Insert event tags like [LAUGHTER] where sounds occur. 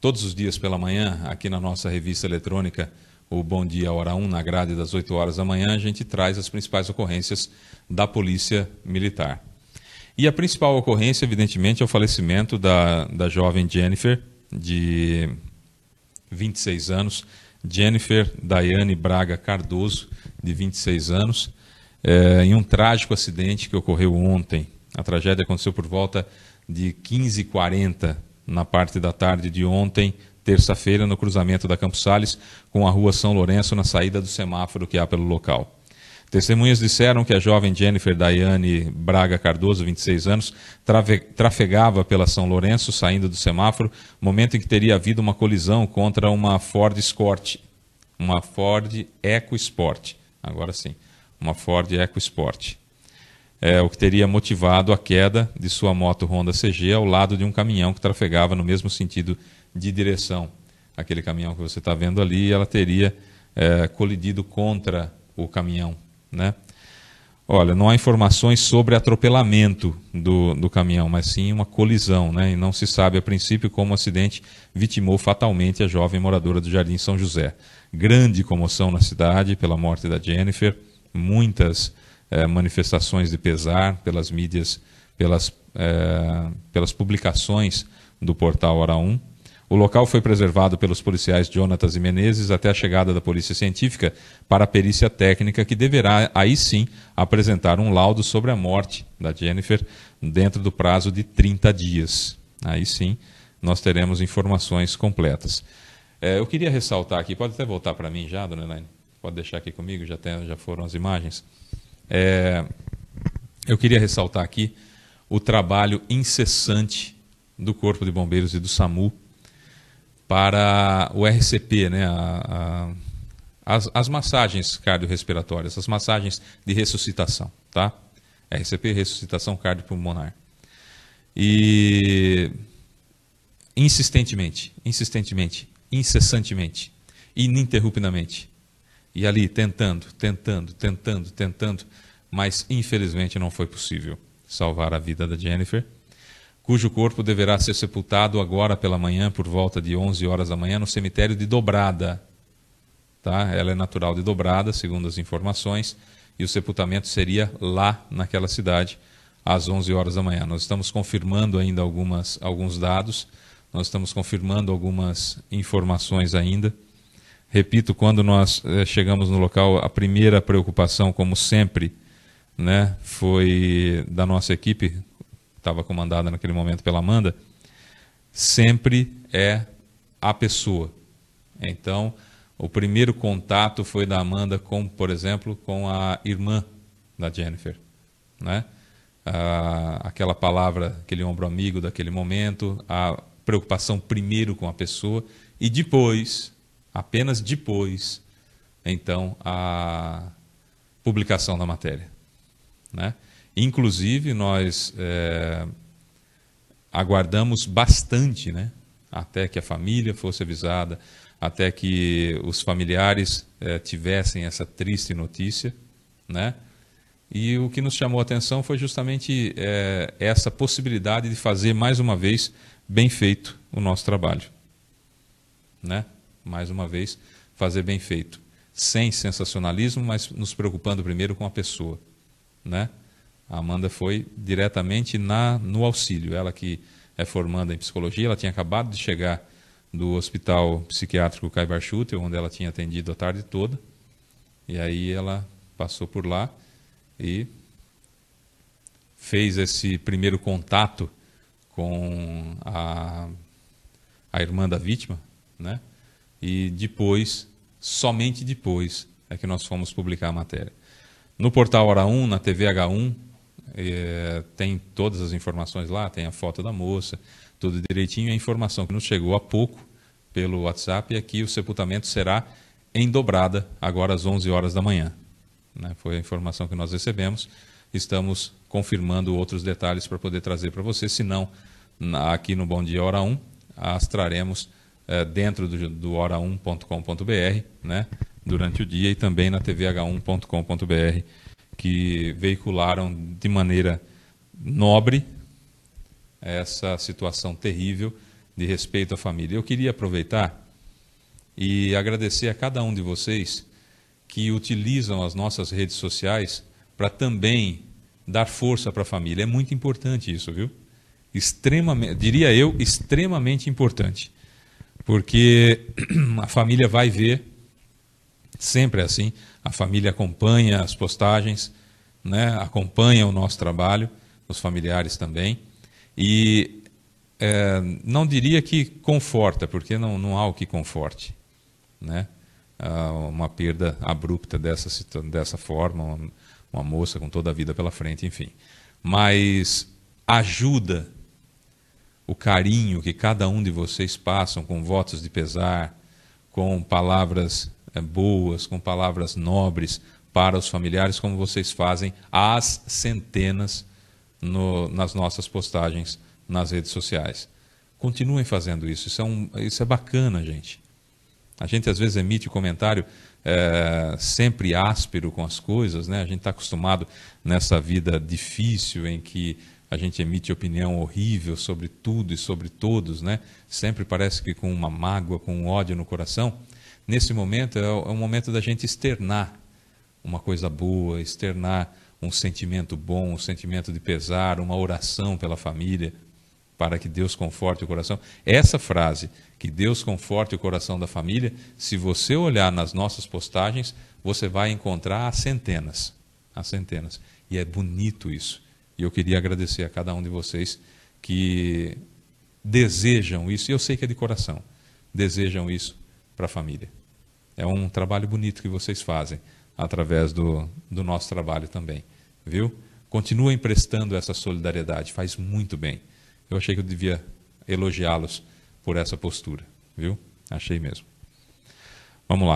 todos os dias pela manhã, aqui na nossa revista eletrônica, o Bom Dia Hora 1, na grade das 8 horas da manhã, a gente traz as principais ocorrências da Polícia Militar. E a principal ocorrência, evidentemente, é o falecimento da, da jovem Jennifer, de 26 anos, Jennifer Daiane Braga Cardoso, de 26 anos, é, em um trágico acidente que ocorreu ontem. A tragédia aconteceu por volta de 15h40 na parte da tarde de ontem, terça-feira, no cruzamento da Campos Sales com a rua São Lourenço, na saída do semáforo que há pelo local. Testemunhas disseram que a jovem Jennifer Daiane Braga Cardoso, 26 anos, trafegava pela São Lourenço, saindo do semáforo, momento em que teria havido uma colisão contra uma Ford Escort, uma Ford EcoSport. Agora sim, uma Ford EcoSport é, o que teria motivado a queda de sua moto Honda CG ao lado de um caminhão que trafegava no mesmo sentido de direção. Aquele caminhão que você está vendo ali, ela teria é, colidido contra o caminhão. Né? Olha, não há informações sobre atropelamento do, do caminhão, mas sim uma colisão, né? e não se sabe a princípio como o acidente vitimou fatalmente a jovem moradora do Jardim São José. Grande comoção na cidade pela morte da Jennifer, muitas é, manifestações de pesar pelas mídias, pelas, é, pelas publicações do portal Hora 1. O local foi preservado pelos policiais Jonatas e Menezes até a chegada da polícia científica para a perícia técnica, que deverá, aí sim, apresentar um laudo sobre a morte da Jennifer dentro do prazo de 30 dias. Aí sim, nós teremos informações completas. É, eu queria ressaltar aqui, pode até voltar para mim já, dona Elaine? Pode deixar aqui comigo, já, tem, já foram as imagens. É, eu queria ressaltar aqui o trabalho incessante do Corpo de Bombeiros e do SAMU para o RCP, né? A, a, as, as massagens cardiorrespiratórias, as massagens de ressuscitação, tá? RCP, ressuscitação cardiopulmonar. E insistentemente, insistentemente, incessantemente, ininterruptamente, e ali tentando, tentando, tentando, tentando, mas infelizmente não foi possível salvar a vida da Jennifer, cujo corpo deverá ser sepultado agora pela manhã, por volta de 11 horas da manhã, no cemitério de Dobrada. Tá? Ela é natural de Dobrada, segundo as informações, e o sepultamento seria lá naquela cidade às 11 horas da manhã. Nós estamos confirmando ainda algumas, alguns dados, nós estamos confirmando algumas informações ainda Repito, quando nós eh, chegamos no local, a primeira preocupação, como sempre, né, foi da nossa equipe, estava comandada naquele momento pela Amanda, sempre é a pessoa. Então, o primeiro contato foi da Amanda com, por exemplo, com a irmã da Jennifer, né? Ah, aquela palavra, aquele ombro amigo daquele momento, a preocupação primeiro com a pessoa e depois apenas depois, então, a publicação da matéria. Né? Inclusive, nós é, aguardamos bastante né? até que a família fosse avisada, até que os familiares é, tivessem essa triste notícia. Né? E o que nos chamou a atenção foi justamente é, essa possibilidade de fazer mais uma vez bem feito o nosso trabalho. Né? mais uma vez, fazer bem feito. Sem sensacionalismo, mas nos preocupando primeiro com a pessoa. Né? A Amanda foi diretamente na, no auxílio. Ela que é formanda em psicologia, ela tinha acabado de chegar do hospital psiquiátrico Caibar Schutel, onde ela tinha atendido a tarde toda. E aí ela passou por lá e fez esse primeiro contato com a, a irmã da vítima, né? e depois, somente depois, é que nós fomos publicar a matéria. No portal Hora 1, na TV H1, é, tem todas as informações lá, tem a foto da moça, tudo direitinho. A informação que nos chegou há pouco pelo WhatsApp é que o sepultamento será em dobrada, agora às 11 horas da manhã. Né? Foi a informação que nós recebemos. Estamos confirmando outros detalhes para poder trazer para você, senão aqui no Bom Dia Hora 1, as traremos é, dentro do, do hora1.com.br, né? Durante o dia e também na tvh1.com.br, que veicularam de maneira nobre essa situação terrível de respeito à família. Eu queria aproveitar e agradecer a cada um de vocês que utilizam as nossas redes sociais para também dar força para a família. É muito importante isso, viu? Extremamente, diria eu, extremamente importante porque [CLEARS THROAT] a família vai ver, sempre é assim, a família acompanha as postagens, né, acompanha o nosso trabalho, os familiares também, e é, não diria que conforta, porque não, não há o que conforte, né? Ah, uma perda abrupta dessa, dessa forma, uma, uma moça com toda a vida pela frente, enfim. Mas ajuda o carinho que cada um de vocês passam com votos de pesar, com palavras é, boas, com palavras nobres para os familiares, como vocês fazem às centenas no, nas nossas postagens nas redes sociais. Continuem fazendo isso, isso é, um, isso é bacana, gente. A gente às vezes emite comentário é, sempre áspero com as coisas, né? A gente está acostumado nessa vida difícil em que a gente emite opinião horrível sobre tudo e sobre todos, né? Sempre parece que com uma mágoa, com um ódio no coração. Nesse momento é o, é o momento da gente externar uma coisa boa, externar um sentimento bom, um sentimento de pesar, uma oração pela família, para que Deus conforte o coração. Essa frase, que Deus conforte o coração da família, se você olhar nas nossas postagens, você vai encontrar há centenas. Há centenas. E é bonito isso. E eu queria agradecer a cada um de vocês que desejam isso, e eu sei que é de coração, desejam isso para a família. É um trabalho bonito que vocês fazem através do, do nosso trabalho também, viu? Continuem prestando essa solidariedade, faz muito bem. Eu achei que eu devia elogiá-los por essa postura, viu? Achei mesmo. Vamos lá.